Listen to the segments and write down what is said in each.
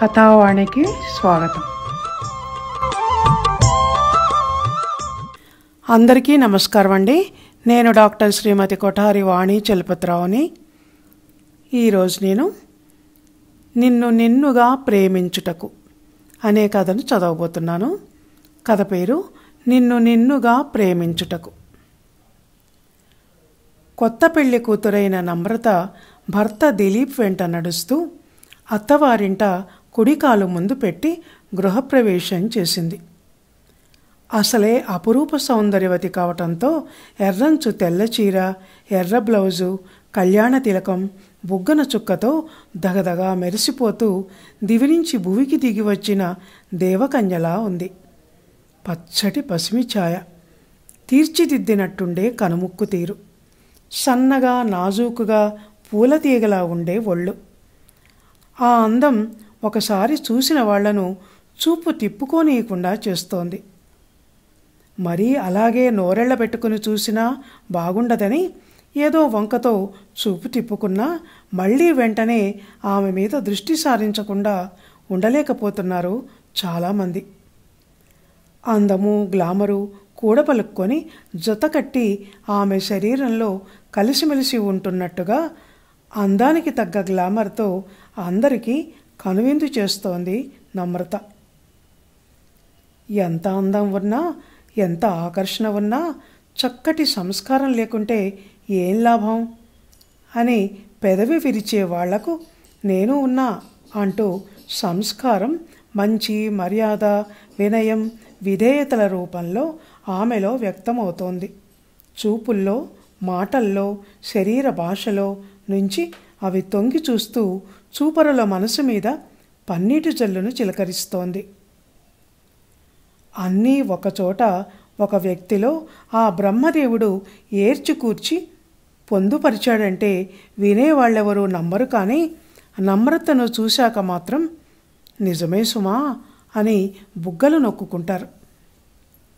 కథావాణికి స్వాగతం అందరికీ నమస్కారం అండి నేను డాక్టర్ శ్రీమతి కొఠారి వాణి చలపతిరావుని ఈరోజు నేను నిన్ను నిన్నుగా ప్రేమించుటకు అనే కథను చదవబోతున్నాను కథ పేరు నిన్ను నిన్నుగా ప్రేమించుటకు కొత్త పెళ్లి కూతురైన నమ్రత భర్త దిలీప్ వెంట నడుస్తూ అత్తవారింట కుడికాలు ముందు పెట్టి గృహప్రవేశం చేసింది అసలే అపురూప సౌందర్యవతి కావటంతో ఎర్రంచు తెల్ల చీర ఎర్ర బ్లౌజు కళ్యాణ తిలకం బుగ్గన చుక్కతో దగదగా మెరిసిపోతూ దివిరించి భువికి దిగి వచ్చిన దేవకన్యలా ఉంది పచ్చటి పసిమి ఛాయ తీర్చిదిద్దినట్టుండే కనుముక్కు తీరు సన్నగా నాజూకుగా పూల తీగలా ఉండే ఒళ్ళు ఆ అందం ఒకసారి చూసిన వాళ్లను చూపు తిప్పుకోనీయకుండా చేస్తోంది మరీ అలాగే నోరెళ్ల పెట్టుకుని చూసినా బాగుండదని ఏదో వంకతో చూపు తిప్పుకున్నా మళ్ళీ వెంటనే ఆమె మీద దృష్టి సారించకుండా ఉండలేకపోతున్నారు చాలామంది అందము గ్లామరు కూడపలుక్కొని జతకట్టి ఆమె శరీరంలో కలిసిమెలిసి ఉంటున్నట్టుగా అందానికి తగ్గ గ్లామర్తో అందరికీ కనువిందు చేస్తోంది నమ్రత ఎంత అందం ఉన్నా ఎంత ఆకర్షణ ఉన్నా చక్కటి సంస్కారం లేకుంటే ఏం లాభం అని పెదవి విరిచే వాళ్లకు నేను ఉన్నా అంటూ సంస్కారం మంచి మర్యాద వినయం విధేయతల రూపంలో ఆమెలో వ్యక్తమవుతోంది చూపుల్లో మాటల్లో శరీర భాషలో నుంచి అవి తొంగి చూస్తూ చూపరుల మనసు మీద పన్నీటి జల్లును చిలకరిస్తోంది అన్నీ ఒకచోట ఒక వ్యక్తిలో ఆ బ్రహ్మదేవుడు ఏర్చికూర్చి పొందుపరిచాడంటే వినేవాళ్ళెవరూ నమ్మరు కానీ నమ్రతను చూశాక మాత్రం నిజమే సుమా అని బుగ్గలు నొక్కుకుంటారు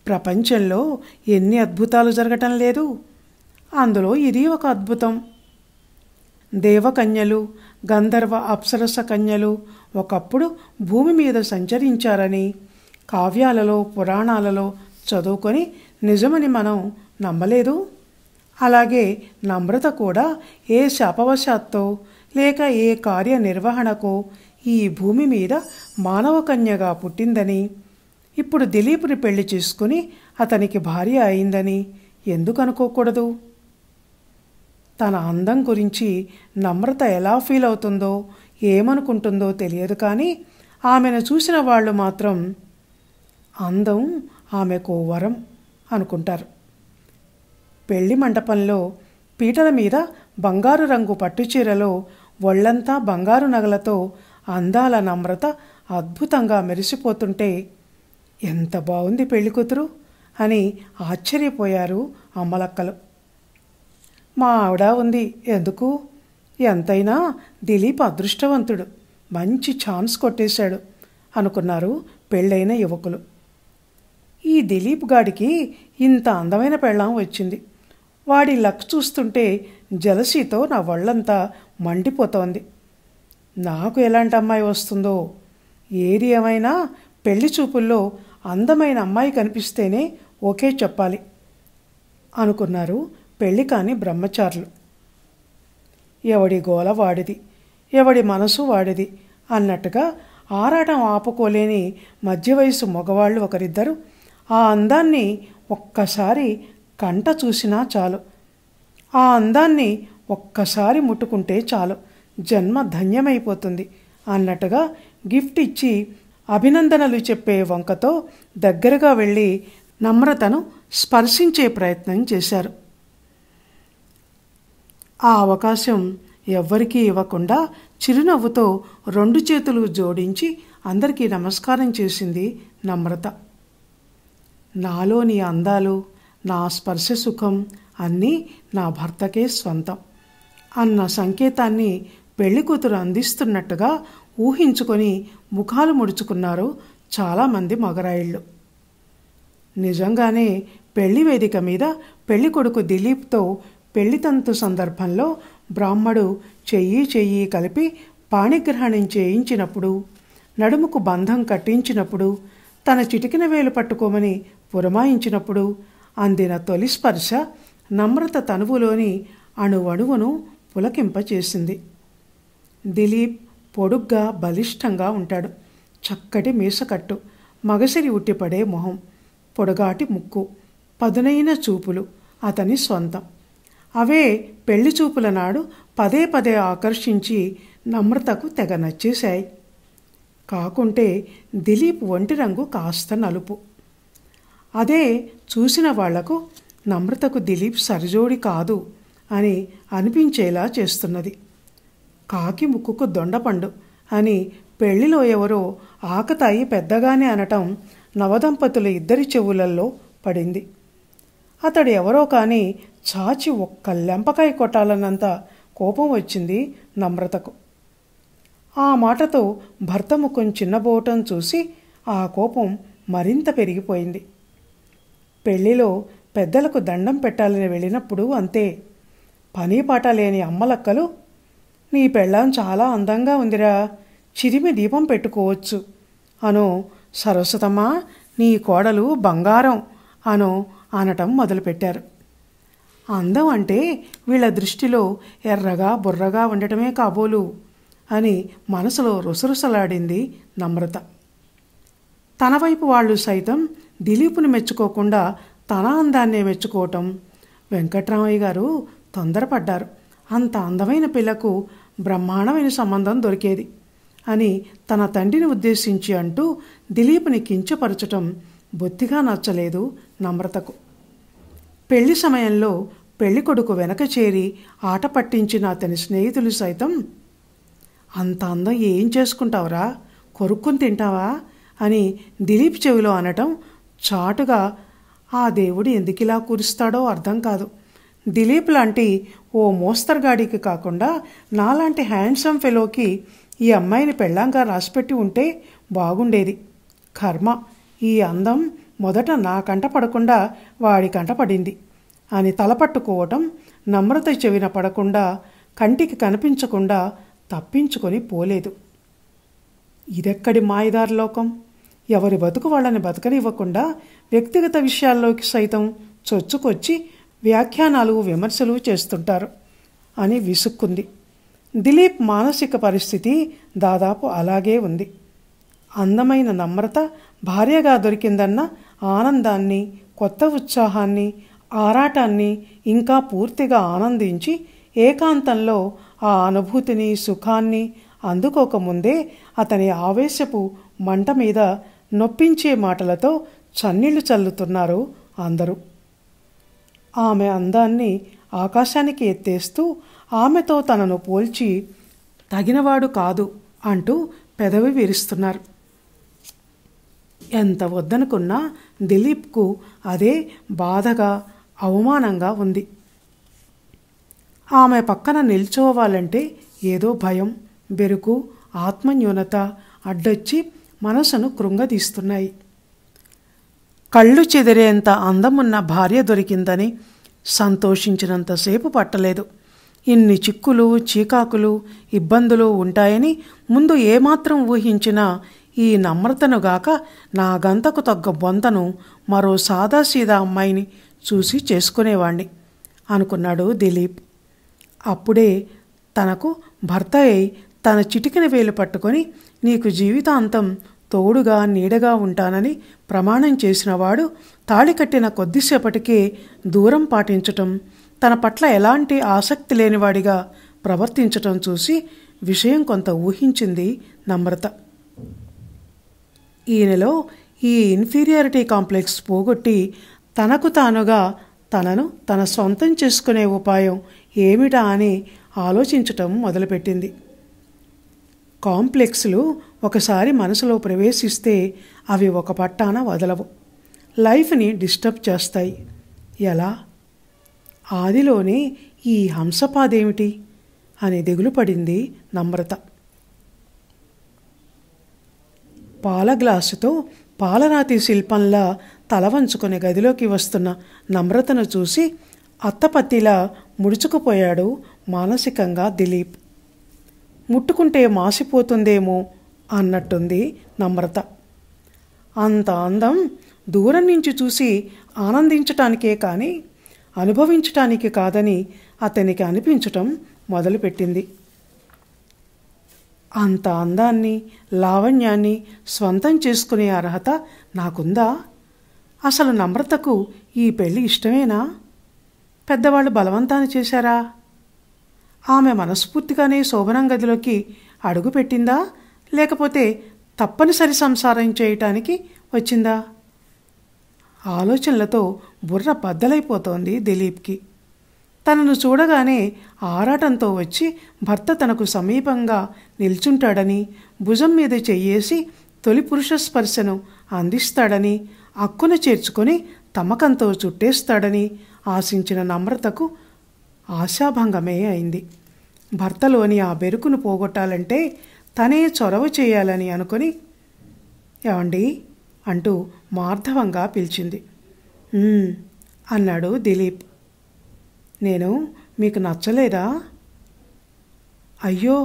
ప్రపంచంలో ఎన్ని అద్భుతాలు జరగటం లేదు అందులో ఇది ఒక అద్భుతం దేవకన్యలు గంధర్వ అప్సరస కన్యలు ఒకప్పుడు భూమి మీద సంచరించారని కావ్యాలలో పురాణాలలో చదువుకొని నిజమని మనం నమ్మలేదు అలాగే నమ్రత కూడా ఏ శాపవశాత్తో లేక ఏ కార్యనిర్వహణకో ఈ భూమి మీద మానవ కన్యగా పుట్టిందని ఇప్పుడు దిలీప్ని పెళ్లి చేసుకుని అతనికి భార్య అయిందని ఎందుకు అనుకోకూడదు తన అందం గురించి నమ్రత ఎలా ఫీల్ అవుతుందో ఏమనుకుంటుందో తెలియదు కానీ ఆమెను చూసిన వాళ్ళు మాత్రం అందం ఆమెకు వరం అనుకుంటారు పెళ్లి మండపంలో పీటల మీద బంగారు రంగు పట్టుచీరలో ఒళ్ళంతా బంగారు నగలతో అందాల నమ్రత అద్భుతంగా మెరిసిపోతుంటే ఎంత బాగుంది పెళ్ళికూతురు అని ఆశ్చర్యపోయారు అమ్మలక్కలు మా ఆవిడ ఉంది ఎందుకు ఎంతైనా దిలీప్ అదృష్టవంతుడు మంచి ఛాన్స్ కొట్టేశాడు అనుకున్నారు పెళ్ళైన యువకులు ఈ దిలీప్ గాడికి ఇంత అందమైన పెళ్ళాం వచ్చింది వాడి లక్ చూస్తుంటే జలసీతో నా వళ్ళంతా మండిపోతోంది నాకు ఎలాంటి అమ్మాయి వస్తుందో ఏది ఏమైనా పెళ్లి చూపుల్లో అందమైన అమ్మాయి కనిపిస్తేనే ఓకే చెప్పాలి అనుకున్నారు పెళ్ళి కాని బ్రహ్మచారులు ఎవడి గోల వాడిది ఎవడి మనసు వాడిది అన్నట్టుగా ఆరాటం ఆపుకోలేని మధ్య వయసు మగవాళ్ళు ఒకరిద్దరు ఆ అందాన్ని ఒక్కసారి కంట చూసినా చాలు ఆ అందాన్ని ఒక్కసారి ముట్టుకుంటే చాలు జన్మ ధన్యమైపోతుంది అన్నట్టుగా గిఫ్ట్ ఇచ్చి అభినందనలు చెప్పే వంకతో దగ్గరగా వెళ్ళి నమ్రతను స్పర్శించే ప్రయత్నం చేశారు ఆ అవకాశం ఎవ్వరికీ ఇవ్వకుండా చిరునవ్వుతో రెండు చేతులు జోడించి అందరికీ నమస్కారం చేసింది నమ్రత నాలోని అందాలు నా స్పర్శ సుఖం అన్నీ నా భర్తకే స్వంతం అన్న సంకేతాన్ని పెళ్లి కూతురు అందిస్తున్నట్టుగా ఊహించుకొని ముఖాలు ముడుచుకున్నారు చాలామంది మగరాయిళ్ళు నిజంగానే పెళ్లి వేదిక మీద పెళ్లి కొడుకు దిలీప్తో పెళ్లితంతు సందర్భంలో బ్రాహ్మడు చెయ్యి చెయ్యి కలిపి పాణిగ్రహణం చేయించినప్పుడు నడుముకు బంధం కట్టించినప్పుడు తన చిటికిన వేలు పట్టుకోమని పురమాయించినప్పుడు అందిన తొలి స్పర్శ నమ్రత తనువులోని అణువణువును పులకింపచేసింది దిలీప్ పొడుగ్గా బలిష్టంగా ఉంటాడు చక్కటి మీసకట్టు మగసిరి ఉట్టిపడే మొహం పొడగాటి ముక్కు పదునైన చూపులు అతని స్వంతం అవే పెళ్లి చూపుల నాడు పదే పదే ఆకర్షించి నమ్రతకు తెగ నచ్చేశాయి కాకుంటే దిలీప్ ఒంటి రంగు కాస్త నలుపు అదే చూసిన వాళ్లకు నమ్రతకు దిలీప్ సరిజోడి కాదు అని అనిపించేలా చేస్తున్నది కాకి ముక్కుకు దొండపండు అని పెళ్లిలో ఎవరో ఆకతాయి పెద్దగానే అనటం నవదంపతుల ఇద్దరి చెవులల్లో పడింది అతడు ఎవరో కానీ చాచి ఒక్క లెంపకాయ కొట్టాలన్నంత కోపం వచ్చింది నమ్రతకు ఆ మాటతో భర్త ముఖం చిన్నబోవటం చూసి ఆ కోపం మరింత పెరిగిపోయింది పెళ్లిలో పెద్దలకు దండం పెట్టాలని వెళ్ళినప్పుడు అంతే పని పాట లేని అమ్మలక్కలు నీ పెళ్ళాం చాలా అందంగా ఉందిరా చిరిమి దీపం పెట్టుకోవచ్చు అను సరస్వతమ్మ నీ కోడలు బంగారం అను అనటం మొదలుపెట్టారు అందం అంటే వీళ్ళ దృష్టిలో ఎర్రగా బుర్రగా ఉండటమే కాబోలు అని మనసులో రుసరుసలాడింది నమ్రత తన వైపు వాళ్ళు సైతం దిలీపుని మెచ్చుకోకుండా తన అందాన్నే మెచ్చుకోవటం వెంకట్రామయ్య గారు తొందరపడ్డారు అంత అందమైన పిల్లకు బ్రహ్మాండమైన సంబంధం దొరికేది అని తన తండ్రిని ఉద్దేశించి అంటూ దిలీప్ని కించపరచటం బొత్తిగా నచ్చలేదు నమ్రతకు పెళ్లి సమయంలో పెళ్ళికొడుకు వెనక చేరి ఆట పట్టించిన అతని స్నేహితులు సైతం అంత అందం ఏం చేసుకుంటావురా కొరుక్కుని తింటావా అని దిలీప్ చెవిలో అనటం చాటుగా ఆ దేవుడు ఎందుకిలా కురుస్తాడో అర్థం కాదు దిలీప్ లాంటి ఓ మోస్తరుగాడికి కాకుండా నాలాంటి హ్యాండ్సమ్ ఫెలోకి ఈ అమ్మాయిని పెళ్ళాంగా రాసిపెట్టి ఉంటే బాగుండేది కర్మ ఈ అందం మొదట నా కంట పడకుండా వాడి కంట పడింది అని తలపట్టుకోవటం నమ్రత చెవిన పడకుండా కంటికి కనిపించకుండా తప్పించుకొని పోలేదు ఇదెక్కడి మాయదారి లోకం ఎవరి బతుకు వాళ్ళని బతకనివ్వకుండా వ్యక్తిగత విషయాల్లోకి సైతం చొచ్చుకొచ్చి వ్యాఖ్యానాలు విమర్శలు చేస్తుంటారు అని విసుక్కుంది దిలీప్ మానసిక పరిస్థితి దాదాపు అలాగే ఉంది అందమైన నమ్రత భార్యగా దొరికిందన్న ఆనందాన్ని కొత్త ఉత్సాహాన్ని ఆరాటాన్ని ఇంకా పూర్తిగా ఆనందించి ఏకాంతంలో ఆ అనుభూతిని సుఖాన్ని అందుకోకముందే అతని ఆవేశపు మంట మీద నొప్పించే మాటలతో చన్నీళ్లు చల్లుతున్నారు అందరూ ఆమె అందాన్ని ఆకాశానికి ఎత్తేస్తూ ఆమెతో తనను పోల్చి తగినవాడు కాదు అంటూ పెదవి విరుస్తున్నారు ఎంత వద్దనుకున్నా దిలీప్కు అదే బాధగా అవమానంగా ఉంది ఆమె పక్కన నిల్చోవాలంటే ఏదో భయం బెరుకు ఆత్మన్యూనత అడ్డొచ్చి మనసును కృంగదీస్తున్నాయి కళ్ళు చెదిరేంత అందమున్న భార్య దొరికిందని సంతోషించినంతసేపు పట్టలేదు ఇన్ని చిక్కులు చీకాకులు ఇబ్బందులు ఉంటాయని ముందు ఏమాత్రం ఊహించినా ఈ నమ్రతనుగాక నా గంతకు తగ్గ బొంతను మరో సాదాసీదా అమ్మాయిని చూసి చేసుకునేవాణ్ణి అనుకున్నాడు దిలీప్ అప్పుడే తనకు భర్త అయి తన చిటికిన వేలు పట్టుకొని నీకు జీవితాంతం తోడుగా నీడగా ఉంటానని ప్రమాణం చేసినవాడు తాళి కట్టిన కొద్దిసేపటికే దూరం పాటించటం తన పట్ల ఎలాంటి ఆసక్తి లేనివాడిగా ప్రవర్తించటం చూసి విషయం కొంత ఊహించింది నమ్రత ఈయనలో ఈ ఇన్ఫీరియారిటీ కాంప్లెక్స్ పోగొట్టి తనకు తానుగా తనను తన సొంతం చేసుకునే ఉపాయం ఏమిటా అని ఆలోచించటం మొదలుపెట్టింది కాంప్లెక్స్లు ఒకసారి మనసులో ప్రవేశిస్తే అవి ఒక పట్టాన వదలవు లైఫ్ని డిస్టర్బ్ చేస్తాయి ఎలా ఆదిలోనే ఈ హంసపాదేమిటి అని దిగులు పడింది నమ్రత పాల గ్లాసుతో పాలరాతి శిల్పంలా తల వంచుకునే గదిలోకి వస్తున్న నమ్రతను చూసి అత్తపత్తిలా ముడుచుకుపోయాడు మానసికంగా దిలీప్ ముట్టుకుంటే మాసిపోతుందేమో అన్నట్టుంది నమ్రత అంత అందం దూరం నుంచి చూసి ఆనందించటానికే కానీ అనుభవించటానికి కాదని అతనికి అనిపించటం మొదలుపెట్టింది అంత అందాన్ని లావణ్యాన్ని స్వంతం చేసుకునే అర్హత నాకుందా అసలు నమ్రతకు ఈ పెళ్ళి ఇష్టమేనా పెద్దవాళ్ళు బలవంతాన్ని చేశారా ఆమె మనస్ఫూర్తిగానే శోభనం గదిలోకి అడుగుపెట్టిందా లేకపోతే తప్పనిసరి సంసారం చేయటానికి వచ్చిందా ఆలోచనలతో బుర్ర బద్దలైపోతోంది దిలీప్కి తనను చూడగానే ఆరాటంతో వచ్చి భర్త తనకు సమీపంగా నిల్చుంటాడని భుజం మీద చెయ్యేసి తొలి పురుష స్పర్శను అందిస్తాడని అక్కున చేర్చుకొని తమకంతో చుట్టేస్తాడని ఆశించిన నమ్రతకు ఆశాభంగమే అయింది భర్తలోని ఆ బెరుకును పోగొట్టాలంటే తనే చొరవ చేయాలని అనుకొని ఏమండి అంటూ మార్ధవంగా పిలిచింది అన్నాడు దిలీప్ నేను మీకు నచ్చలేదా అయ్యో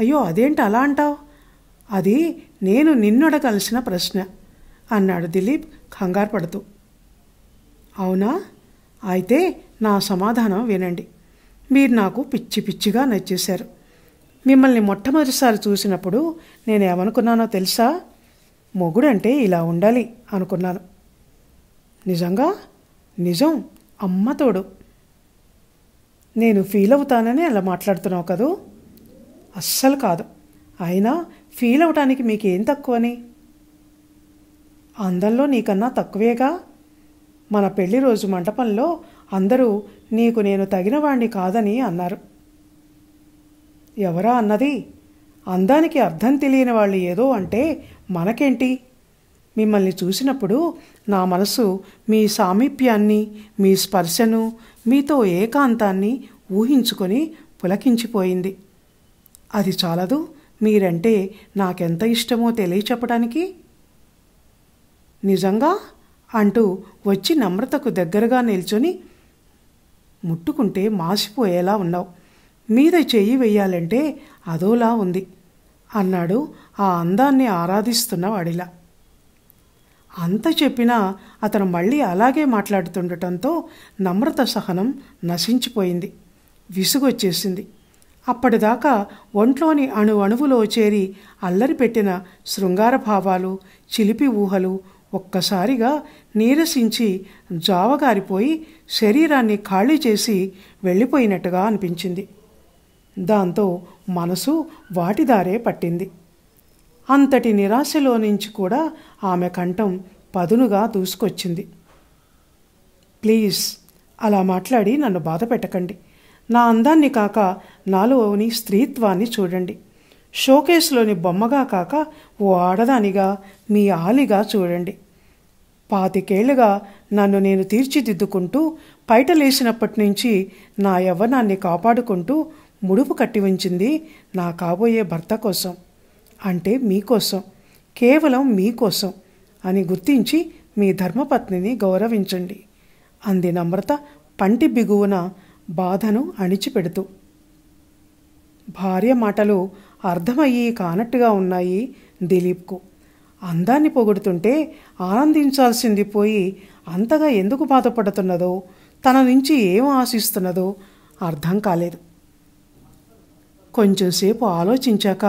అయ్యో అదేంటి అలా అంటావు అది నేను నిన్నడగలిసిన ప్రశ్న అన్నాడు దిలీప్ కంగారు పడుతూ అవునా అయితే నా సమాధానం వినండి మీరు నాకు పిచ్చి పిచ్చిగా నచ్చేశారు మిమ్మల్ని మొట్టమొదటిసారి చూసినప్పుడు నేను ఏమనుకున్నానో తెలుసా మొగుడంటే ఇలా ఉండాలి అనుకున్నాను నిజంగా నిజం అమ్మతోడు నేను ఫీల్ అవుతానని అలా మాట్లాడుతున్నావు కదూ అస్సలు కాదు అయినా ఫీల్ అవటానికి మీకేం తక్కువని అందంలో నీకన్నా తక్కువేగా మన పెళ్లి రోజు మంటపంలో అందరూ నీకు నేను తగినవాణ్ణి కాదని అన్నారు ఎవరా అన్నది అందానికి అర్థం తెలియని వాళ్ళు ఏదో అంటే మనకేంటి మిమ్మల్ని చూసినప్పుడు నా మనసు మీ సామీప్యాన్ని మీ స్పర్శను మీతో ఏకాంతాన్ని ఊహించుకొని పులకించిపోయింది అది చాలదు మీరంటే నాకెంత ఇష్టమో చెప్పడానికి నిజంగా అంటూ వచ్చి నమ్రతకు దగ్గరగా నిల్చొని ముట్టుకుంటే మాసిపోయేలా ఉన్నావు మీద చెయ్యి వెయ్యాలంటే అదోలా ఉంది అన్నాడు ఆ అందాన్ని ఆరాధిస్తున్నవాడిలా అంత చెప్పినా అతను మళ్ళీ అలాగే మాట్లాడుతుండటంతో నమ్రత సహనం నశించిపోయింది విసుగొచ్చేసింది అప్పటిదాకా ఒంట్లోని అణు అణువులో చేరి అల్లరి పెట్టిన శృంగార భావాలు చిలిపి ఊహలు ఒక్కసారిగా నీరసించి జావగారిపోయి శరీరాన్ని ఖాళీ చేసి వెళ్ళిపోయినట్టుగా అనిపించింది దాంతో మనసు వాటిదారే పట్టింది అంతటి నిరాశలో నుంచి కూడా ఆమె కంఠం పదునుగా దూసుకొచ్చింది ప్లీజ్ అలా మాట్లాడి నన్ను బాధ పెట్టకండి నా అందాన్ని కాక నాలోని స్త్రీత్వాన్ని చూడండి షోకేస్లోని బొమ్మగా కాక ఓ ఆడదానిగా మీ ఆలిగా చూడండి పాతికేళ్లుగా నన్ను నేను తీర్చిదిద్దుకుంటూ పైట లేచినప్పటి నుంచి నా యవ్వనాన్ని కాపాడుకుంటూ ముడుపు కట్టి ఉంచింది నా కాబోయే భర్త కోసం అంటే మీకోసం కేవలం మీకోసం అని గుర్తించి మీ ధర్మపత్నిని గౌరవించండి అంది నమ్రత పంటి బిగువున బాధను అణిచిపెడుతూ భార్య మాటలు అర్థమయ్యి కానట్టుగా ఉన్నాయి దిలీప్కు అందాన్ని పొగుడుతుంటే ఆనందించాల్సింది పోయి అంతగా ఎందుకు బాధపడుతున్నదో తన నుంచి ఏం ఆశిస్తున్నదో అర్థం కాలేదు కొంచెంసేపు ఆలోచించాక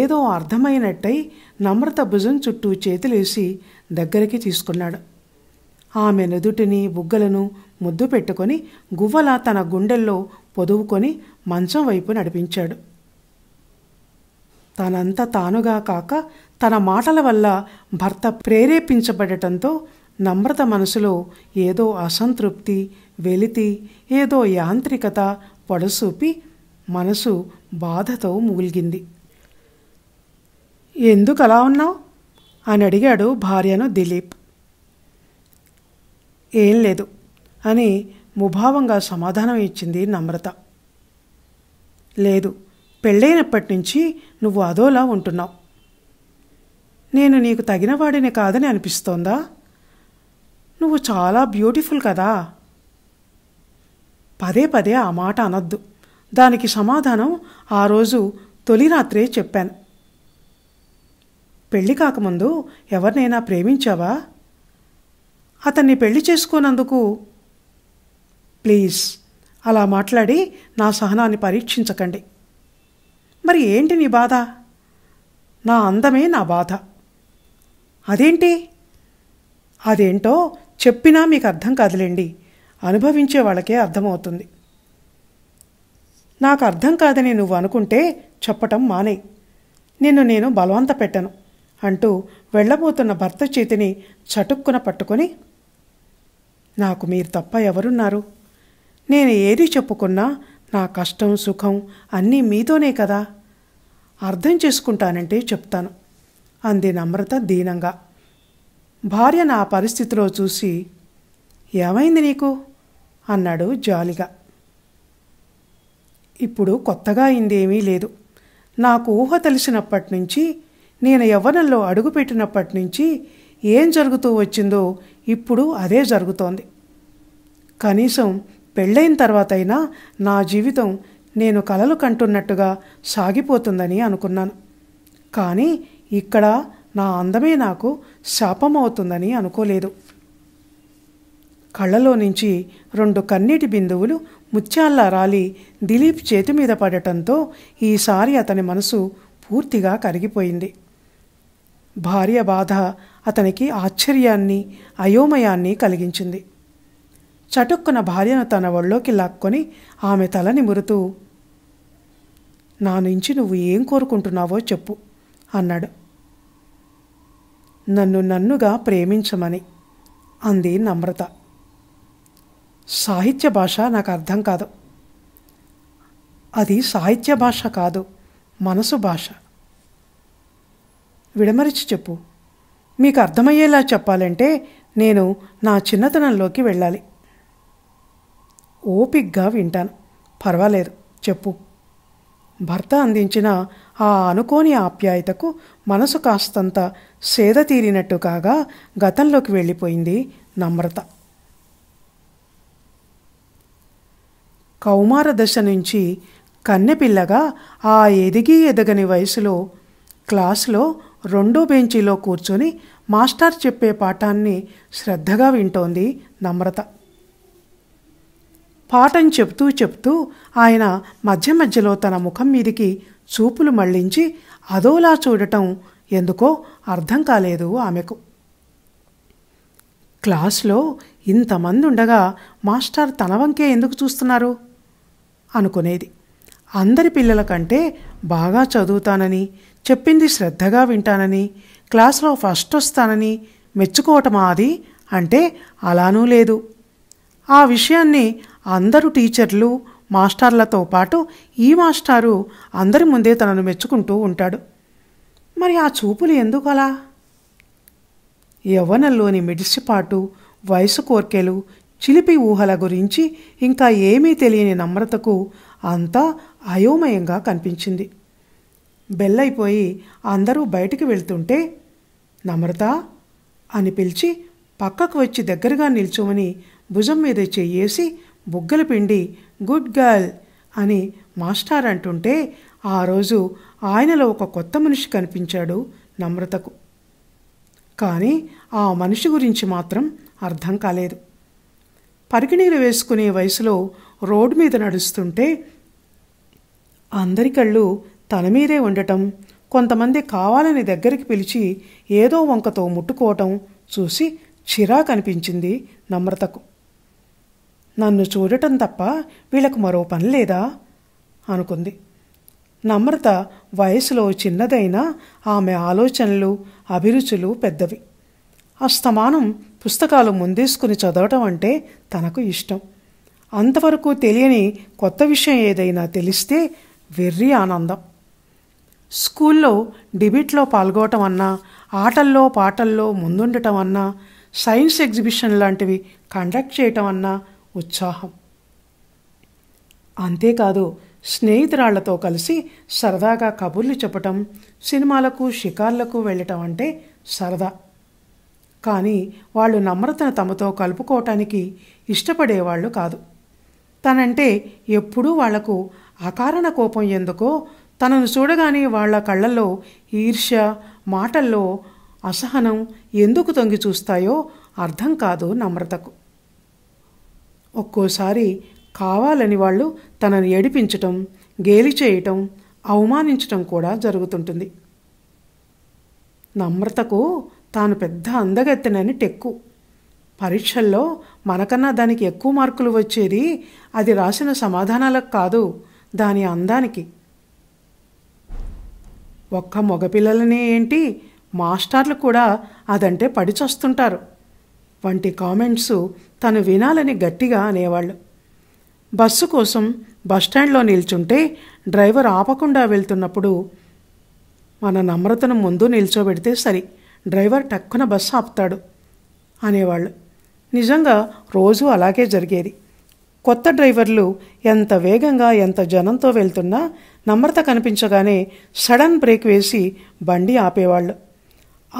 ఏదో అర్థమైనట్టయి నమ్రత భుజం చుట్టూ చేతులేసి దగ్గరికి తీసుకున్నాడు ఆమె నుదుటిని బుగ్గలను ముద్దు పెట్టుకొని గువ్వల తన గుండెల్లో పొదువుకొని మంచం వైపు నడిపించాడు తనంత తానుగా కాక తన మాటల వల్ల భర్త ప్రేరేపించబడటంతో నమ్రత మనసులో ఏదో అసంతృప్తి వెలితి ఏదో యాంత్రికత పొడసూపి మనసు బాధతో మూలిగింది ఎందుకలా ఉన్నావు అని అడిగాడు భార్యను దిలీప్ ఏం లేదు అని ముభావంగా సమాధానం ఇచ్చింది నమ్రత లేదు పెళ్ళైనప్పటి నుంచి నువ్వు అదోలా ఉంటున్నావు నేను నీకు తగినవాడిని కాదని అనిపిస్తోందా నువ్వు చాలా బ్యూటిఫుల్ కదా పదే పదే ఆ మాట అనొద్దు దానికి సమాధానం ఆ రోజు తొలి రాత్రే చెప్పాను పెళ్లి కాకముందు ఎవరినైనా ప్రేమించావా అతన్ని పెళ్లి చేసుకున్నందుకు ప్లీజ్ అలా మాట్లాడి నా సహనాన్ని పరీక్షించకండి మరి ఏంటి నీ బాధ నా అందమే నా బాధ అదేంటి అదేంటో చెప్పినా మీకు అర్థం కాదులేండి అనుభవించే వాళ్ళకే అర్థమవుతుంది నాకు అర్థం కాదని నువ్వు అనుకుంటే చెప్పటం మానే నిన్ను నేను బలవంత పెట్టను అంటూ వెళ్ళబోతున్న భర్త చేతిని చటుక్కున పట్టుకొని నాకు మీరు తప్ప ఎవరున్నారు నేను ఏది చెప్పుకున్నా నా కష్టం సుఖం అన్నీ మీతోనే కదా అర్థం చేసుకుంటానంటే చెప్తాను అంది నమ్రత దీనంగా భార్య నా పరిస్థితిలో చూసి ఏమైంది నీకు అన్నాడు జాలిగా ఇప్పుడు కొత్తగా అయిందేమీ లేదు నాకు ఊహ తెలిసినప్పటి నుంచి నేను యవ్వనంలో అడుగుపెట్టినప్పటి నుంచి ఏం జరుగుతూ వచ్చిందో ఇప్పుడు అదే జరుగుతోంది కనీసం పెళ్ళైన తర్వాతైనా నా జీవితం నేను కలలు కంటున్నట్టుగా సాగిపోతుందని అనుకున్నాను కానీ ఇక్కడ నా అందమే నాకు శాపమవుతుందని అనుకోలేదు కళ్ళలో నుంచి రెండు కన్నీటి బిందువులు ముత్యాల్లా రాలి దిలీప్ చేతి మీద పడటంతో ఈసారి అతని మనసు పూర్తిగా కరిగిపోయింది భార్య బాధ అతనికి ఆశ్చర్యాన్ని అయోమయాన్ని కలిగించింది చటుక్కున భార్యను తన ఒళ్ళోకి లాక్కొని ఆమె తల నిమురుతూ నా నుంచి నువ్వు ఏం కోరుకుంటున్నావో చెప్పు అన్నాడు నన్ను నన్నుగా ప్రేమించమని అంది నమ్రత సాహిత్య భాష నాకు అర్థం కాదు అది సాహిత్య భాష కాదు మనసు భాష విడమరిచి చెప్పు మీకు అర్థమయ్యేలా చెప్పాలంటే నేను నా చిన్నతనంలోకి వెళ్ళాలి ఓపిగ్గా వింటాను పర్వాలేదు చెప్పు భర్త అందించిన ఆ అనుకోని ఆప్యాయతకు మనసు కాస్తంత సేద తీరినట్టు కాగా గతంలోకి వెళ్ళిపోయింది నమ్రత కౌమార దశ నుంచి కన్నెపిల్లగా ఆ ఎదిగి ఎదగని వయసులో క్లాసులో రెండో బెంచీలో కూర్చొని మాస్టర్ చెప్పే పాఠాన్ని శ్రద్ధగా వింటోంది నమ్రత పాఠం చెప్తూ చెప్తూ ఆయన మధ్య మధ్యలో తన ముఖం మీదికి చూపులు మళ్లించి అదోలా చూడటం ఎందుకో అర్థం కాలేదు ఆమెకు క్లాస్లో ఇంతమంది ఉండగా మాస్టర్ తన వంకే ఎందుకు చూస్తున్నారు అనుకునేది అందరి పిల్లల కంటే బాగా చదువుతానని చెప్పింది శ్రద్ధగా వింటానని క్లాస్లో ఫస్ట్ వస్తానని మెచ్చుకోవటమా అది అంటే అలానూ లేదు ఆ విషయాన్ని అందరూ టీచర్లు మాస్టర్లతో పాటు ఈ మాస్టారు అందరి ముందే తనను మెచ్చుకుంటూ ఉంటాడు మరి ఆ చూపులు ఎందుకలా యవ్వనంలోని మిడిసిపాటు వయసు కోర్కెలు చిలిపి ఊహల గురించి ఇంకా ఏమీ తెలియని నమ్రతకు అంతా అయోమయంగా కనిపించింది బెల్లైపోయి అందరూ బయటికి వెళ్తుంటే నమ్రత అని పిలిచి పక్కకు వచ్చి దగ్గరగా నిల్చోమని భుజం మీద చెయ్యేసి బుగ్గల పిండి గుడ్ గర్ల్ అని మాస్టార్ అంటుంటే ఆ రోజు ఆయనలో ఒక కొత్త మనిషి కనిపించాడు నమ్రతకు కానీ ఆ మనిషి గురించి మాత్రం అర్థం కాలేదు పరికిణీలు వేసుకునే వయసులో రోడ్డు మీద నడుస్తుంటే అందరి కళ్ళు తన మీదే ఉండటం కొంతమంది కావాలని దగ్గరికి పిలిచి ఏదో వంకతో ముట్టుకోవటం చూసి చిరాకనిపించింది నమ్రతకు నన్ను చూడటం తప్ప వీళ్ళకు మరో పని లేదా అనుకుంది నమ్రత వయసులో చిన్నదైనా ఆమె ఆలోచనలు అభిరుచులు పెద్దవి అస్తమానం పుస్తకాలు ముందేసుకుని చదవటం అంటే తనకు ఇష్టం అంతవరకు తెలియని కొత్త విషయం ఏదైనా తెలిస్తే వెర్రి ఆనందం స్కూల్లో డిబిట్లో పాల్గొవటం అన్నా ఆటల్లో పాటల్లో ముందుండటం అన్నా సైన్స్ ఎగ్జిబిషన్ లాంటివి కండక్ట్ చేయటం అన్నా ఉత్సాహం అంతేకాదు స్నేహితురాళ్లతో కలిసి సరదాగా కబుర్లు చెప్పటం సినిమాలకు షికార్లకు వెళ్ళటం అంటే సరదా కానీ వాళ్ళు నమ్రతను తమతో కలుపుకోవటానికి ఇష్టపడేవాళ్ళు కాదు తనంటే ఎప్పుడూ వాళ్లకు అకారణ కోపం ఎందుకో తనను చూడగానే వాళ్ల కళ్ళల్లో ఈర్ష్య మాటల్లో అసహనం ఎందుకు తొంగి చూస్తాయో అర్థం కాదు నమ్రతకు ఒక్కోసారి కావాలని వాళ్ళు తనని ఏడిపించటం గేలి చేయటం అవమానించటం కూడా జరుగుతుంటుంది నమ్రతకు తాను పెద్ద అందగత్తెనని టెక్కు పరీక్షల్లో మనకన్నా దానికి ఎక్కువ మార్కులు వచ్చేది అది రాసిన సమాధానాలకు కాదు దాని అందానికి ఒక్క మగపిల్లలనే ఏంటి మాస్టర్లు కూడా అదంటే పడిచొస్తుంటారు వంటి కామెంట్స్ తను వినాలని గట్టిగా అనేవాళ్ళు బస్సు కోసం బస్టాండ్లో నిల్చుంటే డ్రైవర్ ఆపకుండా వెళ్తున్నప్పుడు మన నమ్రతను ముందు నిల్చోబెడితే సరి డ్రైవర్ టక్కున బస్సు ఆపుతాడు అనేవాళ్ళు నిజంగా రోజు అలాగే జరిగేది కొత్త డ్రైవర్లు ఎంత వేగంగా ఎంత జనంతో వెళ్తున్నా నమ్రత కనిపించగానే సడన్ బ్రేక్ వేసి బండి ఆపేవాళ్ళు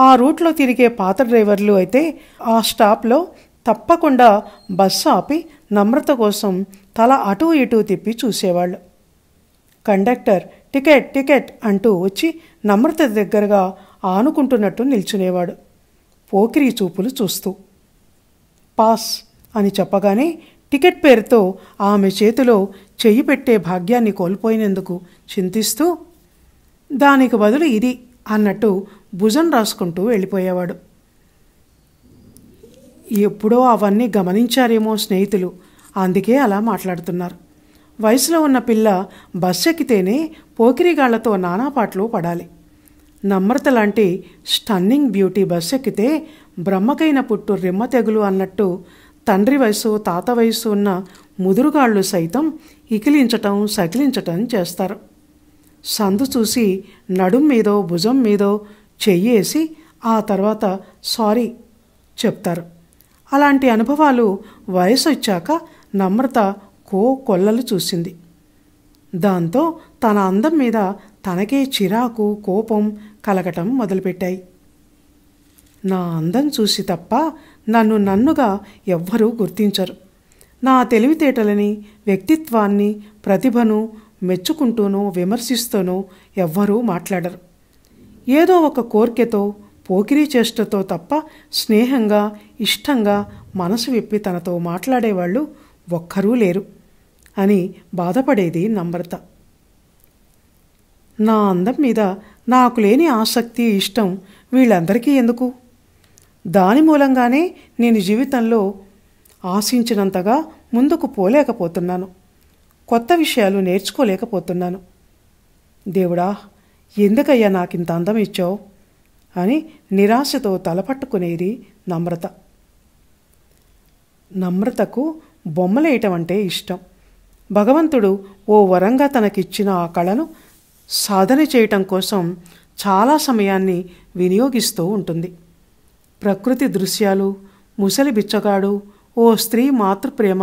ఆ రూట్లో తిరిగే పాత డ్రైవర్లు అయితే ఆ స్టాప్లో తప్పకుండా బస్సు ఆపి నమ్రత కోసం తల అటూ ఇటూ తిప్పి చూసేవాళ్ళు కండక్టర్ టికెట్ టికెట్ అంటూ వచ్చి నమ్రత దగ్గరగా ఆనుకుంటున్నట్టు నిల్చునేవాడు పోకిరి చూపులు చూస్తూ పాస్ అని చెప్పగానే టికెట్ పేరుతో ఆమె చేతిలో చెయ్యి పెట్టే భాగ్యాన్ని కోల్పోయినందుకు చింతిస్తూ దానికి బదులు ఇది అన్నట్టు భుజం రాసుకుంటూ వెళ్ళిపోయేవాడు ఎప్పుడో అవన్నీ గమనించారేమో స్నేహితులు అందుకే అలా మాట్లాడుతున్నారు వయసులో ఉన్న పిల్ల బస్సు ఎక్కితేనే పోకిరిగాళ్లతో నానాపాట్లు పడాలి నమ్రత లాంటి స్టన్నింగ్ బ్యూటీ బస్సు ఎక్కితే బ్రహ్మకైన పుట్టు రిమ్మ తెగులు అన్నట్టు తండ్రి వయసు తాత వయసు ఉన్న ముదురుగాళ్ళు సైతం ఇకిలించటం సకిలించటం చేస్తారు సందు చూసి నడుం మీదో భుజం మీదో చెయ్యేసి ఆ తర్వాత సారీ చెప్తారు అలాంటి అనుభవాలు వయసు వచ్చాక నమ్రత కో కొల్లలు చూసింది దాంతో తన అందం మీద తనకే చిరాకు కోపం కలగటం మొదలుపెట్టాయి నా అందం చూసి తప్ప నన్ను నన్నుగా ఎవ్వరూ గుర్తించరు నా తెలివితేటలని వ్యక్తిత్వాన్ని ప్రతిభను మెచ్చుకుంటూనో విమర్శిస్తూనో ఎవ్వరూ మాట్లాడరు ఏదో ఒక కోరికతో పోకిరీ చేష్టతో తప్ప స్నేహంగా ఇష్టంగా మనసు విప్పి తనతో మాట్లాడేవాళ్ళు ఒక్కరూ లేరు అని బాధపడేది నమ్రత నా అందం మీద నాకు లేని ఆసక్తి ఇష్టం వీళ్ళందరికీ ఎందుకు దాని మూలంగానే నేను జీవితంలో ఆశించినంతగా ముందుకు పోలేకపోతున్నాను కొత్త విషయాలు నేర్చుకోలేకపోతున్నాను దేవుడా ఎందుకయ్యా నాకింత అందం ఇచ్చావు అని నిరాశతో తలపట్టుకునేది నమ్రత నమ్రతకు బొమ్మలేయటం అంటే ఇష్టం భగవంతుడు ఓ వరంగా తనకిచ్చిన ఆ కళను సాధన చేయటం కోసం చాలా సమయాన్ని వినియోగిస్తూ ఉంటుంది ప్రకృతి దృశ్యాలు ముసలి బిచ్చగాడు ఓ స్త్రీ మాతృప్రేమ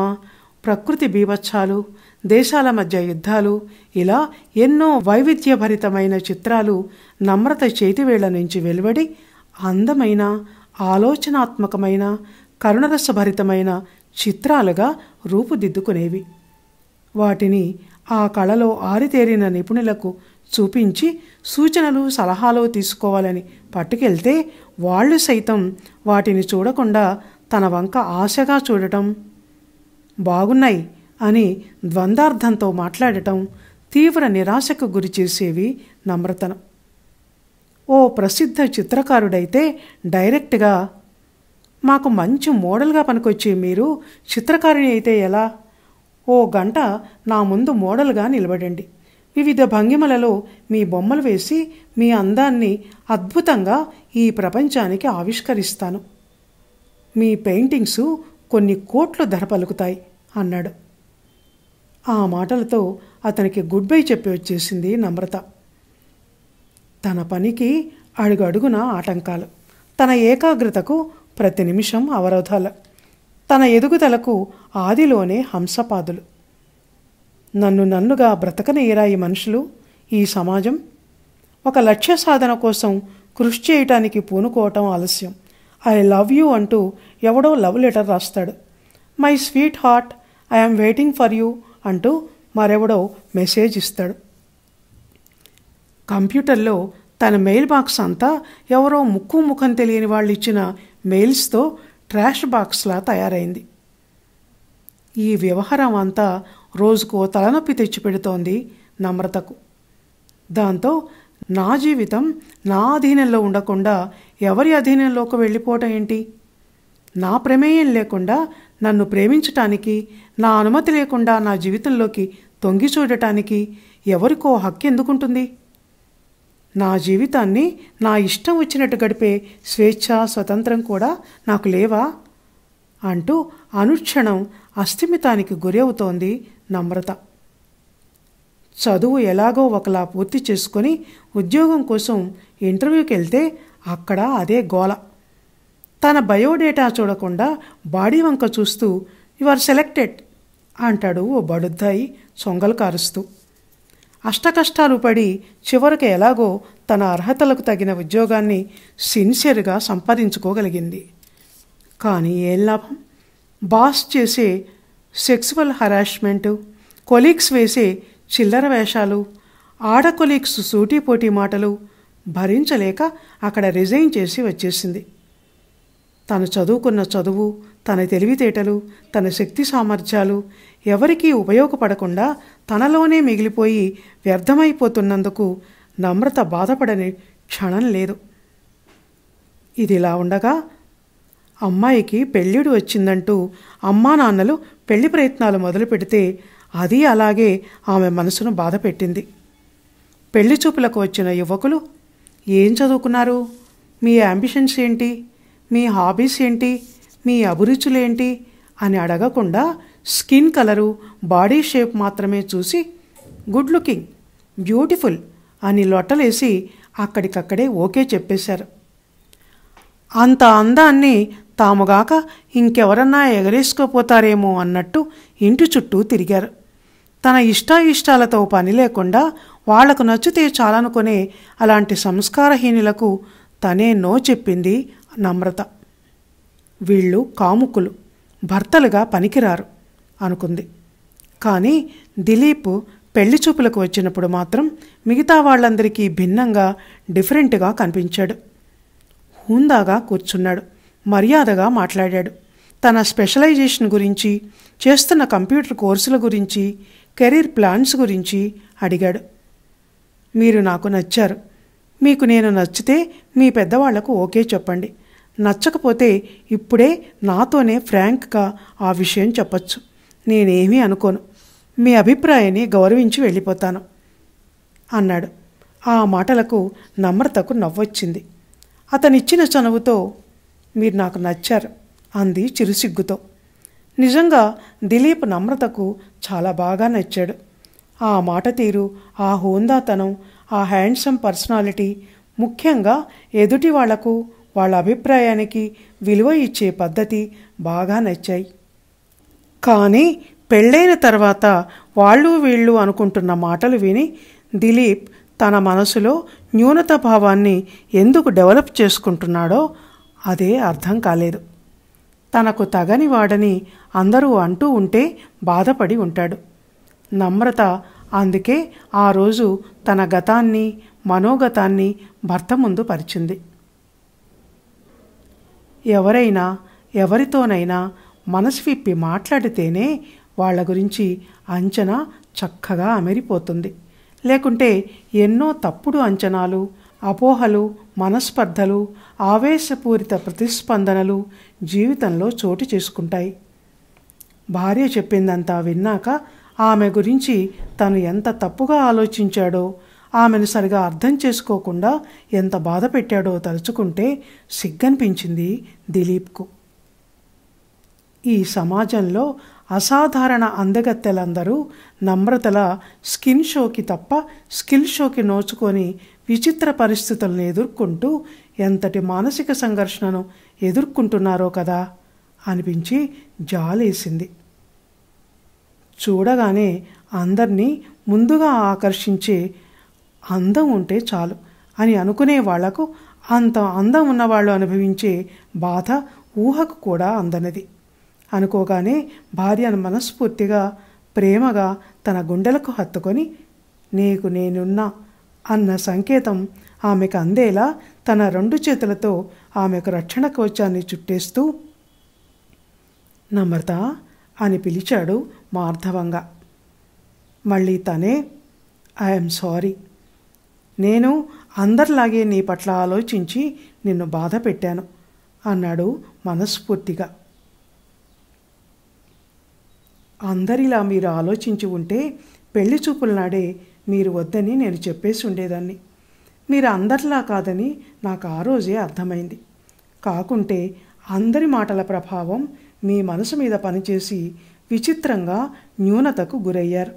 ప్రకృతి బీభత్సాలు దేశాల మధ్య యుద్ధాలు ఇలా ఎన్నో వైవిధ్యభరితమైన చిత్రాలు నమ్రత చేతివేళ్ల నుంచి వెలువడి అందమైన ఆలోచనాత్మకమైన కరుణరసభరితమైన చిత్రాలుగా రూపుదిద్దుకునేవి వాటిని ఆ కళలో ఆరితేరిన నిపుణులకు చూపించి సూచనలు సలహాలు తీసుకోవాలని పట్టుకెళ్తే వాళ్ళు సైతం వాటిని చూడకుండా తన వంక ఆశగా చూడటం బాగున్నాయి అని ద్వందార్థంతో మాట్లాడటం తీవ్ర నిరాశకు గురిచేసేవి నమ్రతనం ఓ ప్రసిద్ధ చిత్రకారుడైతే డైరెక్ట్గా మాకు మంచి మోడల్గా పనికొచ్చే మీరు చిత్రకారిణి అయితే ఎలా ఓ గంట నా ముందు మోడల్గా నిలబడండి వివిధ భంగిమలలో మీ బొమ్మలు వేసి మీ అందాన్ని అద్భుతంగా ఈ ప్రపంచానికి ఆవిష్కరిస్తాను మీ పెయింటింగ్స్ కొన్ని కోట్లు ధర పలుకుతాయి అన్నాడు ఆ మాటలతో అతనికి గుడ్ బై చెప్పి వచ్చేసింది నమ్రత తన పనికి అడుగడుగున ఆటంకాలు తన ఏకాగ్రతకు ప్రతి నిమిషం అవరోధాలు తన ఎదుగుదలకు ఆదిలోనే హంసపాదులు నన్ను నన్నుగా బ్రతకనీయరాయి మనుషులు ఈ సమాజం ఒక లక్ష్య సాధన కోసం కృషి చేయటానికి పూనుకోవటం ఆలస్యం ఐ లవ్ యూ అంటూ ఎవడో లవ్ లెటర్ రాస్తాడు my sweetheart I'm waiting for you అంటూ మరెవడో మెసేజ్ ఇస్తాడు కంప్యూటర్లో తన మెయిల్ బాక్స్ అంతా ఎవరో ముక్కు ముఖం తెలియని వాళ్ళు ఇచ్చిన మెయిల్స్తో ట్రాష్ బాక్స్లా తయారైంది ఈ వ్యవహారం అంతా రోజుకో తలనొప్పి తెచ్చిపెడుతోంది నమ్రతకు దాంతో నా జీవితం నా అధీనంలో ఉండకుండా ఎవరి అధీనంలోకి వెళ్ళిపోవటం ఏంటి నా ప్రమేయం లేకుండా నన్ను ప్రేమించటానికి నా అనుమతి లేకుండా నా జీవితంలోకి తొంగి చూడటానికి ఎవరికో హక్కు ఎందుకుంటుంది నా జీవితాన్ని నా ఇష్టం వచ్చినట్టు గడిపే స్వేచ్ఛ స్వతంత్రం కూడా నాకు లేవా అంటూ అనుక్షణం అస్థిమితానికి గురి అవుతోంది నమ్రత చదువు ఎలాగో ఒకలా పూర్తి చేసుకొని ఉద్యోగం కోసం ఇంటర్వ్యూకి వెళ్తే అక్కడ అదే గోల తన బయోడేటా చూడకుండా బాడీ వంక చూస్తూ యు ఆర్ సెలెక్టెడ్ అంటాడు ఓ బడుద్దాయి సొంగలు కారుస్తూ అష్టకష్టాలు పడి చివరికి ఎలాగో తన అర్హతలకు తగిన ఉద్యోగాన్ని సిన్సియర్గా సంపాదించుకోగలిగింది కానీ ఏం లాభం బాస్ చేసే సెక్సువల్ హరాస్మెంటు కొలీగ్స్ వేసే చిల్లర వేషాలు ఆడ కొలీగ్స్ సూటీపోటీ మాటలు భరించలేక అక్కడ రిజైన్ చేసి వచ్చేసింది తను చదువుకున్న చదువు తన తెలివితేటలు తన శక్తి సామర్థ్యాలు ఎవరికీ ఉపయోగపడకుండా తనలోనే మిగిలిపోయి వ్యర్థమైపోతున్నందుకు నమ్రత బాధపడని క్షణం లేదు ఇదిలా ఉండగా అమ్మాయికి పెళ్ళిడు వచ్చిందంటూ అమ్మా నాన్నలు పెళ్లి ప్రయత్నాలు మొదలు పెడితే అది అలాగే ఆమె మనసును బాధ పెట్టింది పెళ్లి చూపులకు వచ్చిన యువకులు ఏం చదువుకున్నారు మీ అంబిషన్స్ ఏంటి మీ హాబీస్ ఏంటి మీ అభిరుచులేంటి అని అడగకుండా స్కిన్ కలరు బాడీ షేప్ మాత్రమే చూసి గుడ్ లుకింగ్ బ్యూటిఫుల్ అని లొట్టలేసి అక్కడికక్కడే ఓకే చెప్పేశారు అంత అందాన్ని తాముగాక ఇంకెవరన్నా ఎగరేసుకోపోతారేమో అన్నట్టు ఇంటి చుట్టూ తిరిగారు తన ఇష్టాయిష్టాలతో పని లేకుండా వాళ్లకు నచ్చితే చాలనుకునే అలాంటి సంస్కారహీనులకు తనే నో చెప్పింది నమ్రత వీళ్ళు కాముకులు భర్తలుగా పనికిరారు అనుకుంది కానీ దిలీప్ పెళ్లి చూపులకు వచ్చినప్పుడు మాత్రం మిగతా వాళ్ళందరికీ భిన్నంగా డిఫరెంట్గా కనిపించాడు హుందాగా కూర్చున్నాడు మర్యాదగా మాట్లాడాడు తన స్పెషలైజేషన్ గురించి చేస్తున్న కంప్యూటర్ కోర్సుల గురించి కెరీర్ ప్లాన్స్ గురించి అడిగాడు మీరు నాకు నచ్చారు మీకు నేను నచ్చితే మీ పెద్దవాళ్లకు ఓకే చెప్పండి నచ్చకపోతే ఇప్పుడే నాతోనే ఫ్రాంక్గా ఆ విషయం చెప్పచ్చు నేనేమీ అనుకోను మీ అభిప్రాయాన్ని గౌరవించి వెళ్ళిపోతాను అన్నాడు ఆ మాటలకు నమ్రతకు నవ్వొచ్చింది అతనిచ్చిన చనువుతో మీరు నాకు నచ్చారు అంది చిరుసిగ్గుతో నిజంగా దిలీప్ నమ్రతకు చాలా బాగా నచ్చాడు ఆ మాట తీరు ఆ హోందాతనం ఆ హ్యాండ్సమ్ పర్సనాలిటీ ముఖ్యంగా ఎదుటి వాళ్లకు వాళ్ళ అభిప్రాయానికి విలువ ఇచ్చే పద్ధతి బాగా నచ్చాయి కానీ పెళ్ళైన తర్వాత వాళ్ళు వీళ్ళు అనుకుంటున్న మాటలు విని దిలీప్ తన మనసులో న్యూనత భావాన్ని ఎందుకు డెవలప్ చేసుకుంటున్నాడో అదే అర్థం కాలేదు తనకు తగని వాడని అందరూ అంటూ ఉంటే బాధపడి ఉంటాడు నమ్రత అందుకే ఆ రోజు తన గతాన్ని మనోగతాన్ని భర్త ముందు పరిచింది ఎవరైనా ఎవరితోనైనా మనసు విప్పి మాట్లాడితేనే వాళ్ళ గురించి అంచనా చక్కగా అమెరిపోతుంది లేకుంటే ఎన్నో తప్పుడు అంచనాలు అపోహలు మనస్పర్ధలు ఆవేశపూరిత ప్రతిస్పందనలు జీవితంలో చోటు చేసుకుంటాయి భార్య చెప్పిందంతా విన్నాక ఆమె గురించి తను ఎంత తప్పుగా ఆలోచించాడో ఆమెను సరిగా అర్థం చేసుకోకుండా ఎంత బాధ పెట్టాడో తలుచుకుంటే సిగ్గనిపించింది దిలీప్కు ఈ సమాజంలో అసాధారణ అందగత్తెలందరూ నమ్రతల స్కిన్ షోకి తప్ప స్కిల్ షోకి నోచుకొని విచిత్ర పరిస్థితులను ఎదుర్కొంటూ ఎంతటి మానసిక సంఘర్షణను ఎదుర్కొంటున్నారో కదా అనిపించి జాలేసింది చూడగానే అందరినీ ముందుగా ఆకర్షించే అందం ఉంటే చాలు అని అనుకునే వాళ్లకు అంత అందం ఉన్నవాళ్ళు అనుభవించే బాధ ఊహకు కూడా అందనది అనుకోగానే భార్యను మనస్ఫూర్తిగా ప్రేమగా తన గుండెలకు హత్తుకొని నీకు నేనున్నా అన్న సంకేతం ఆమెకు అందేలా తన రెండు చేతులతో ఆమెకు రక్షణ కవచాన్ని చుట్టేస్తూ నమ్రత అని పిలిచాడు మార్ధవంగా మళ్ళీ తనే ఐఎమ్ సారీ నేను అందరిలాగే నీ పట్ల ఆలోచించి నిన్ను బాధ పెట్టాను అన్నాడు మనస్ఫూర్తిగా అందరిలా మీరు ఆలోచించి ఉంటే పెళ్లి చూపుల నాడే మీరు వద్దని నేను చెప్పేసి ఉండేదాన్ని మీరు అందరిలా కాదని నాకు ఆ రోజే అర్థమైంది కాకుంటే అందరి మాటల ప్రభావం మీ మనసు మీద పనిచేసి విచిత్రంగా న్యూనతకు గురయ్యారు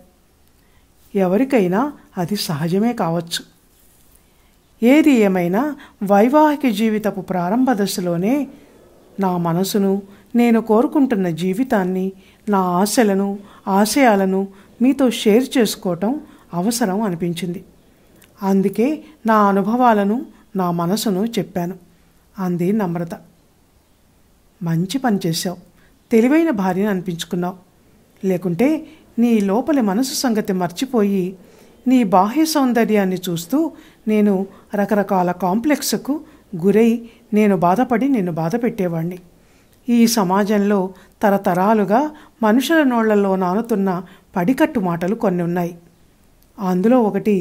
ఎవరికైనా అది సహజమే కావచ్చు ఏది ఏమైనా వైవాహిక జీవితపు ప్రారంభ దశలోనే నా మనసును నేను కోరుకుంటున్న జీవితాన్ని నా ఆశలను ఆశయాలను మీతో షేర్ చేసుకోవటం అవసరం అనిపించింది అందుకే నా అనుభవాలను నా మనసును చెప్పాను అంది నమ్రత మంచి పని చేశావు తెలివైన భార్యను అనిపించుకున్నావు లేకుంటే నీ లోపలి మనసు సంగతి మర్చిపోయి నీ బాహ్య సౌందర్యాన్ని చూస్తూ నేను రకరకాల కాంప్లెక్స్కు గురై నేను బాధపడి నిన్ను బాధ పెట్టేవాణ్ణి ఈ సమాజంలో తరతరాలుగా మనుషుల నోళ్లలో నానుతున్న పడికట్టు మాటలు కొన్ని ఉన్నాయి అందులో ఒకటి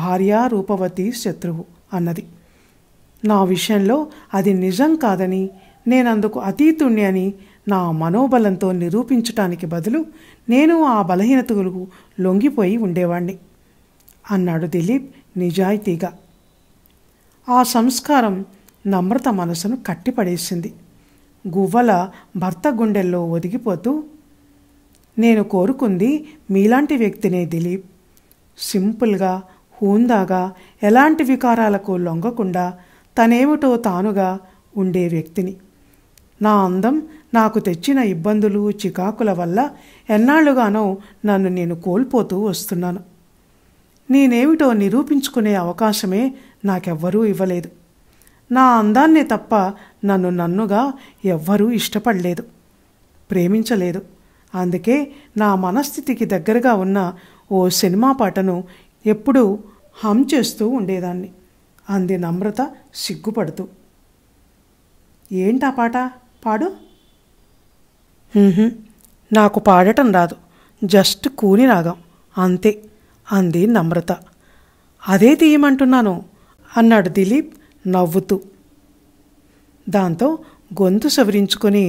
భార్య రూపవతి శత్రువు అన్నది నా విషయంలో అది నిజం కాదని నేనందుకు అతీతుణ్ణి అని నా మనోబలంతో నిరూపించటానికి బదులు నేను ఆ బలహీనతలు లొంగిపోయి ఉండేవాణ్ణి అన్నాడు దిలీప్ నిజాయితీగా ఆ సంస్కారం నమ్రత మనసును కట్టిపడేసింది గువ్వల భర్త గుండెల్లో ఒదిగిపోతూ నేను కోరుకుంది మీలాంటి వ్యక్తినే దిలీప్ సింపుల్గా హూందాగా ఎలాంటి వికారాలకు లొంగకుండా తనేమిటో తానుగా ఉండే వ్యక్తిని నా అందం నాకు తెచ్చిన ఇబ్బందులు చికాకుల వల్ల ఎన్నాళ్లుగానో నన్ను నేను కోల్పోతూ వస్తున్నాను నేనేమిటో నిరూపించుకునే అవకాశమే నాకెవ్వరూ ఇవ్వలేదు నా అందాన్నే తప్ప నన్ను నన్నుగా ఎవ్వరూ ఇష్టపడలేదు ప్రేమించలేదు అందుకే నా మనస్థితికి దగ్గరగా ఉన్న ఓ సినిమా పాటను ఎప్పుడూ హమ్ చేస్తూ ఉండేదాన్ని అంది నమ్రత సిగ్గుపడుతూ ఏంటా పాట పాడు నాకు పాడటం రాదు జస్ట్ కూని రాగం అంతే అంది నమ్రత అదే తీయమంటున్నాను అన్నాడు దిలీప్ నవ్వుతూ దాంతో గొంతు సవరించుకొని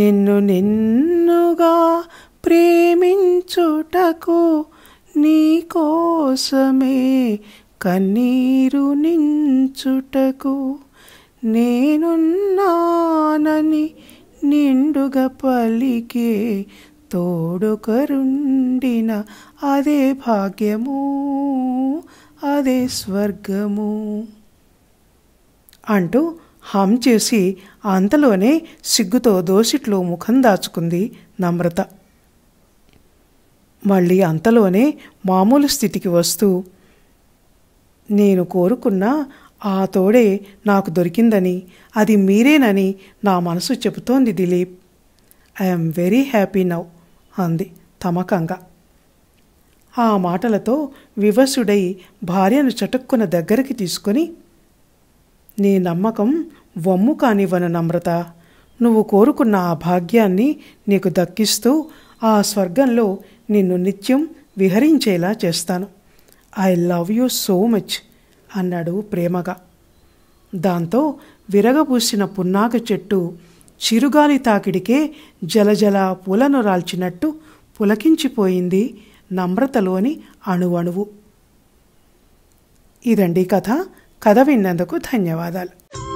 నిన్ను నిన్నుగా ప్రేమించుటకు కోసమే కన్నీరు నించుటకు నేనున్నానని నిండుగా పలికే తోడుకరుండిన అదే భాగ్యము అదే స్వర్గము అంటూ హం చేసి అంతలోనే సిగ్గుతో దోసిట్లో ముఖం దాచుకుంది నమ్రత మళ్ళీ అంతలోనే మామూలు స్థితికి వస్తూ నేను కోరుకున్న ఆ తోడే నాకు దొరికిందని అది మీరేనని నా మనసు చెబుతోంది Dilip I'm very happy now అంది తమకంగా ఆ మాటలతో వివసుడై భార్యను చటుక్కున దగ్గరికి తీసుకొని నీ నమ్మకం వమ్ము కానివ్వను నమ్రత నువ్వు కోరుకున్న ఆ భాగ్యాన్ని నీకు దక్కిస్తూ ఆ స్వర్గంలో నిన్ను నిత్యం విహరించేలా చేస్తాను I love you so much అన్నాడు ప్రేమగా దాంతో విరగబూసిన పున్నాక చెట్టు చిరుగాలి తాకిడికే జలజల పూలను రాల్చినట్టు పులకించిపోయింది నమ్రతలోని అణువణువు ఇదండి కథ కథ విన్నందుకు ధన్యవాదాలు